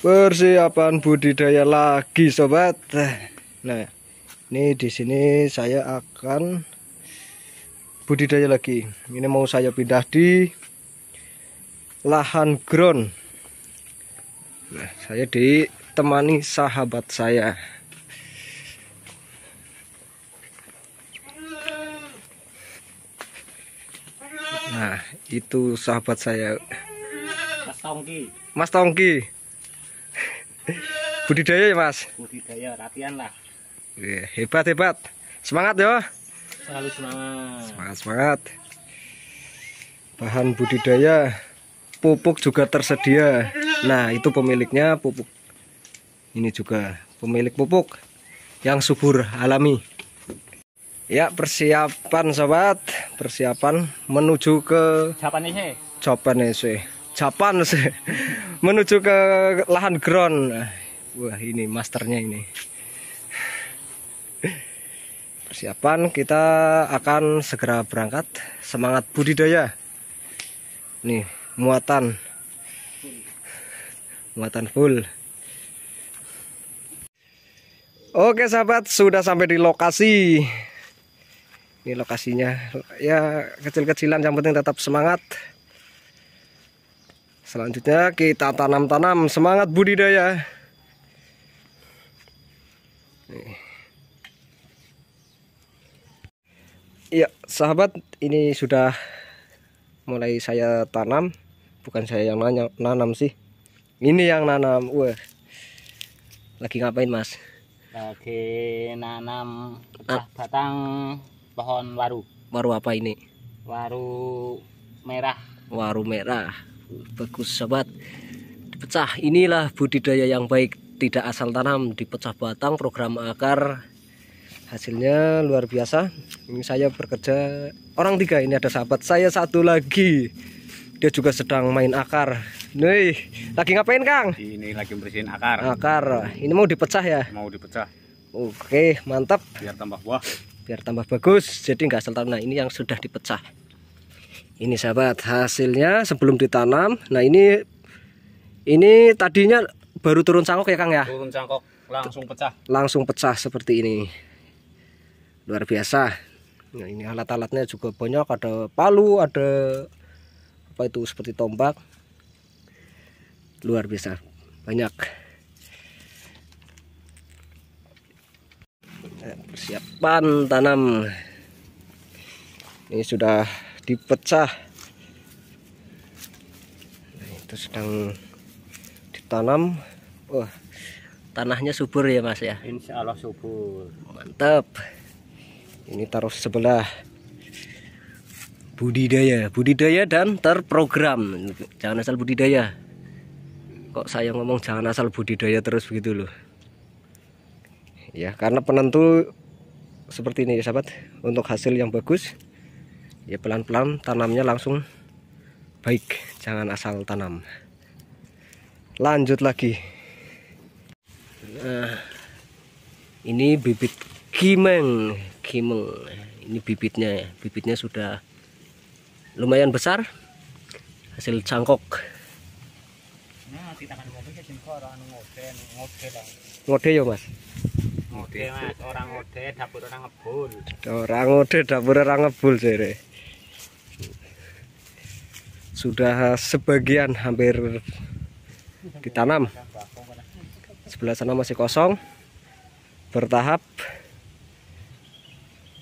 persiapan budidaya lagi sobat nah ini di sini saya akan budidaya lagi ini mau saya pindah di lahan ground nah saya ditemani sahabat saya nah itu sahabat saya Mas Tongki Mas Tongki budidaya ya mas budidaya latihan lah iya, hebat hebat semangat ya selalu semangat semangat semangat bahan budidaya pupuk juga tersedia nah itu pemiliknya pupuk ini juga pemilik pupuk yang subur alami ya persiapan sobat persiapan menuju ke Japanese Japanese Japanese menuju ke lahan ground. Wah, ini masternya ini. Persiapan kita akan segera berangkat. Semangat budidaya. Nih, muatan. Muatan full. Oke, sahabat, sudah sampai di lokasi. Ini lokasinya. Ya, kecil-kecilan yang penting tetap semangat. Selanjutnya kita tanam-tanam semangat budidaya. Iya, sahabat, ini sudah mulai saya tanam. Bukan saya yang nanya, nanam sih. Ini yang nanam. Wah. Lagi ngapain, Mas? Lagi nanam ah. batang pohon waru. Waru apa ini? Waru merah. Waru merah bagus sahabat, dipecah inilah budidaya yang baik tidak asal tanam dipecah batang program akar hasilnya luar biasa ini saya bekerja orang tiga ini ada sahabat saya satu lagi dia juga sedang main akar nih lagi ngapain Kang ini lagi bersihin akar akar ini mau dipecah ya mau dipecah oke mantap biar tambah buah biar tambah bagus jadi nggak asal tanam nah ini yang sudah dipecah ini sahabat hasilnya sebelum ditanam nah ini ini tadinya baru turun cangkok ya Kang ya turun cangkok langsung pecah langsung pecah seperti ini luar biasa nah, ini alat-alatnya juga banyak ada palu ada apa itu seperti tombak luar biasa banyak nah, persiapan tanam ini sudah dipecah nah, itu sedang ditanam wah tanahnya subur ya mas ya insya Allah subur mantap ini taruh sebelah budidaya budidaya dan terprogram jangan asal budidaya kok saya ngomong jangan asal budidaya terus begitu loh ya karena penentu seperti ini ya sahabat untuk hasil yang bagus ya pelan-pelan tanamnya langsung baik jangan asal tanam lanjut lagi nah, ini bibit gimeng gimeng ini bibitnya ya. bibitnya sudah lumayan besar hasil cangkok ngode ya mas ngode mas orang ngode dapur orang ngebul orang ngode dapur orang ngebul sere sudah sebagian hampir ditanam sebelah sana masih kosong bertahap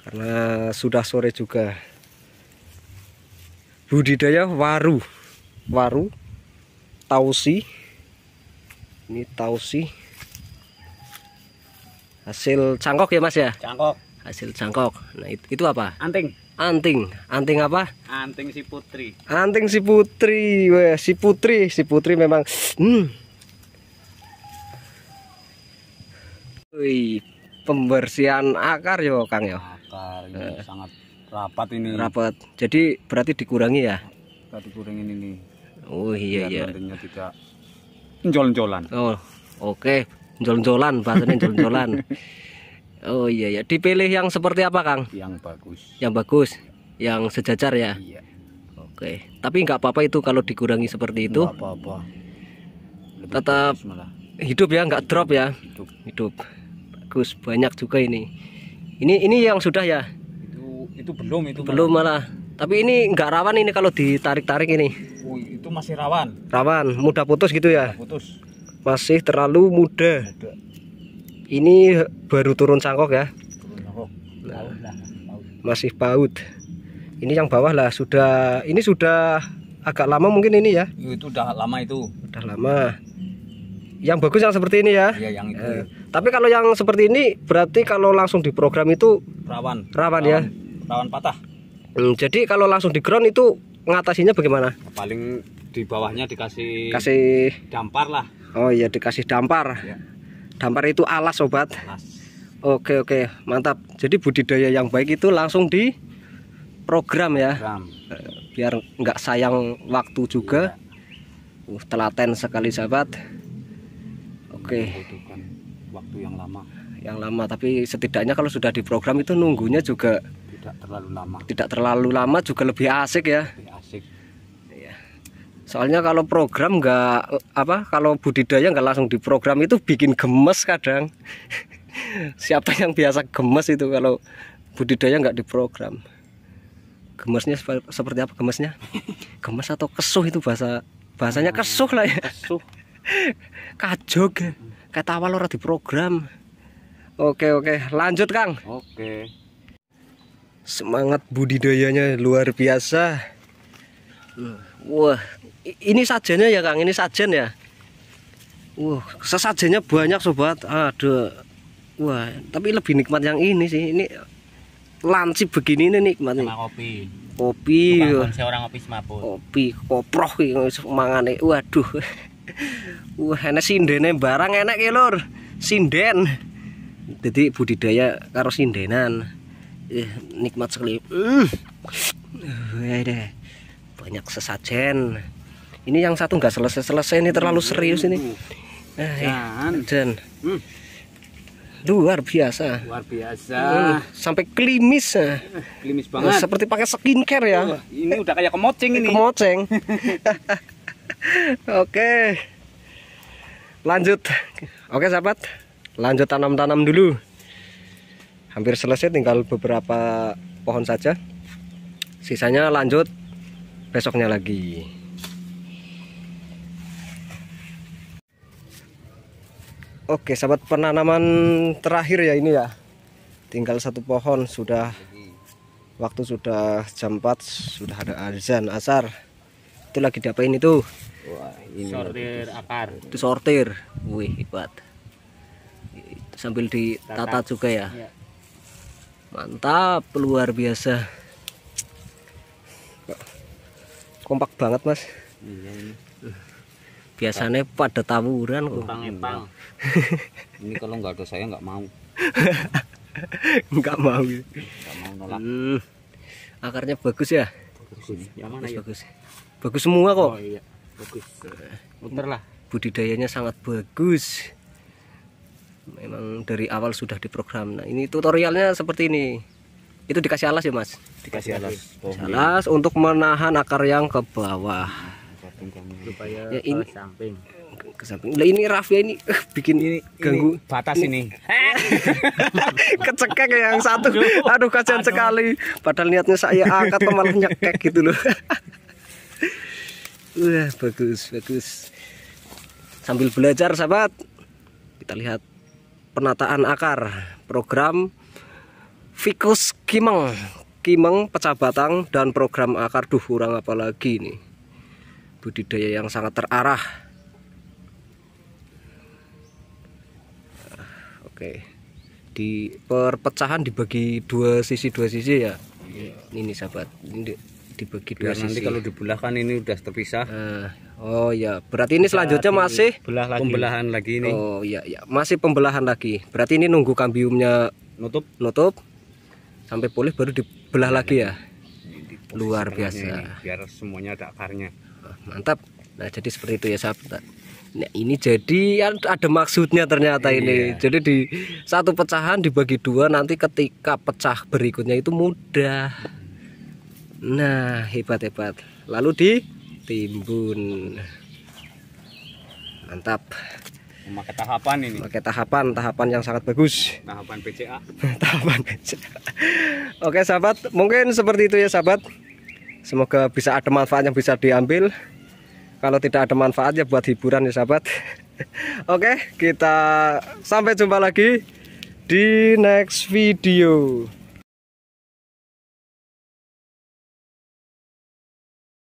karena sudah sore juga budidaya waru waru tausi ini tausi hasil cangkok ya mas ya cangkok hasil cangkok nah itu, itu apa anting anting anting apa anting si putri anting si putri Weh, si putri si putri memang hmm. Wih, pembersihan akar yo kang yo akar ini uh, sangat rapat ini rapat jadi berarti dikurangi ya kita dikurangin ini oh iya iya nantinya tidak jol-jolan oh oke okay. jol-jolan bahasanya jol-jolan Oh iya ya. Dipilih yang seperti apa Kang? Yang bagus. Yang bagus. Yang sejajar ya. Iya. Oke. Tapi nggak apa-apa itu kalau dikurangi seperti itu. Nggak apa-apa. Tetap hidup ya, nggak drop ya. Hidup. hidup. Bagus. Banyak juga ini. Ini ini yang sudah ya. Itu itu belum itu. Belum malah. malah. Tapi ini nggak rawan ini kalau ditarik-tarik ini. Oh, itu masih rawan. Rawan, mudah putus gitu ya. Mudah putus. Masih terlalu muda. muda ini baru turun sangkok ya nah, masih paut ini yang bawah lah sudah ini sudah agak lama mungkin ini ya iya, itu udah lama itu udah lama yang bagus yang seperti ini ya, ya yang itu. Eh, tapi kalau yang seperti ini berarti kalau langsung diprogram itu rawan rawan, ya rawan patah hmm, jadi kalau langsung di ground itu ngatasinya bagaimana paling di bawahnya dikasih kasih dampar lah oh iya dikasih dampar ya dampar itu alas sobat alas. oke oke mantap jadi budidaya yang baik itu langsung di program ya program. biar nggak sayang waktu juga Iya. uh, telaten sekali sahabat oke Okay. waktu yang lama yang lama tapi setidaknya kalau sudah di program itu nunggunya juga tidak terlalu lama tidak terlalu lama juga lebih asik ya lebih asik soalnya kalau program nggak apa kalau budidaya nggak langsung diprogram itu bikin gemes kadang siapa yang biasa gemes itu kalau budidaya nggak diprogram gemesnya seperti apa gemesnya gemes atau kesuh itu bahasa bahasanya hmm, kesuh lah ya kesuh kajog ya, kata awal orang diprogram oke oke lanjut kang oke semangat budidayanya luar biasa uh. Wah, ini sajennya ya Kang, ini sajen ya. Wah, sesajennya banyak sobat. Aduh. wah, tapi lebih nikmat yang ini sih. Ini lancip begini ini nikmat nih. kopi. Kopi. orang kopi semaput. Kopi, koproh iki mangane. Waduh. Wah, enak sindene barang enak ya, Lur. Sinden. Jadi budidaya karo sindenan. Eh, nikmat sekali. Mm. Uh, ya deh banyak sesajen ini yang satu nggak selesai selesai ini terlalu serius ini nah, eh, dan iya, hmm. luar biasa luar biasa hmm, sampai klimis eh. klimis banget eh, seperti pakai skincare ya ini udah kayak kemoceng ini kemoceng oke lanjut oke sahabat lanjut tanam-tanam dulu hampir selesai tinggal beberapa pohon saja sisanya lanjut besoknya lagi Oke sahabat penanaman terakhir ya ini ya tinggal satu pohon sudah waktu sudah jam 4 sudah ada azan asar itu lagi diapain itu Wah, ini sortir akar. itu sortir wih hebat sambil ditata juga ya iya. mantap luar biasa kompak banget mas iya ini iya. biasanya pada tawuran kok empang ini kalau nggak ada saya nggak mau nggak mau nggak mau nolak hmm. akarnya bagus ya bagus yang mana bagus, ya? bagus bagus semua kok oh, iya. bagus muter lah budidayanya sangat bagus memang dari awal sudah diprogram nah ini tutorialnya seperti ini itu dikasih alas ya mas dikasih alas alas untuk menahan akar yang ke bawah supaya ya, ini ke samping ke samping nah, ini Rafia ini uh, bikin ini, ganggu ini, batas ini kecekek ya, yang satu aduh, aduh kasihan aduh. sekali padahal niatnya saya angkat malah nyekek gitu loh wah bagus bagus sambil belajar sahabat kita lihat penataan akar program Ficus kimeng, kimeng pecah batang dan program akar duh kurang apalagi ini. Budidaya yang sangat terarah. Eh, oke. Di perpecahan dibagi dua sisi dua sisi ya. Iya. Ini sahabat, ini dibagi dua sisi. Nanti kalau dibelahkan ini udah terpisah. Uh, oh ya, berarti ini selanjutnya masih belah lagi. pembelahan lagi ini. Oh ya ya, masih pembelahan lagi. Berarti ini nunggu kambiumnya nutup. Nutup sampai pulih baru dibelah iya, lagi ya iya. luar biasa ini, biar semuanya ada akarnya mantap nah jadi seperti itu ya sahabat nah, ini jadi kan ada maksudnya ternyata iya. ini jadi di satu pecahan dibagi dua nanti ketika pecah berikutnya itu mudah nah hebat hebat lalu ditimbun mantap memakai tahapan ini memakai tahapan tahapan yang sangat bagus tahapan PCA tahapan PCA oke sahabat mungkin seperti itu ya sahabat semoga bisa ada manfaat yang bisa diambil kalau tidak ada manfaat ya buat hiburan ya sahabat oke kita sampai jumpa lagi di next video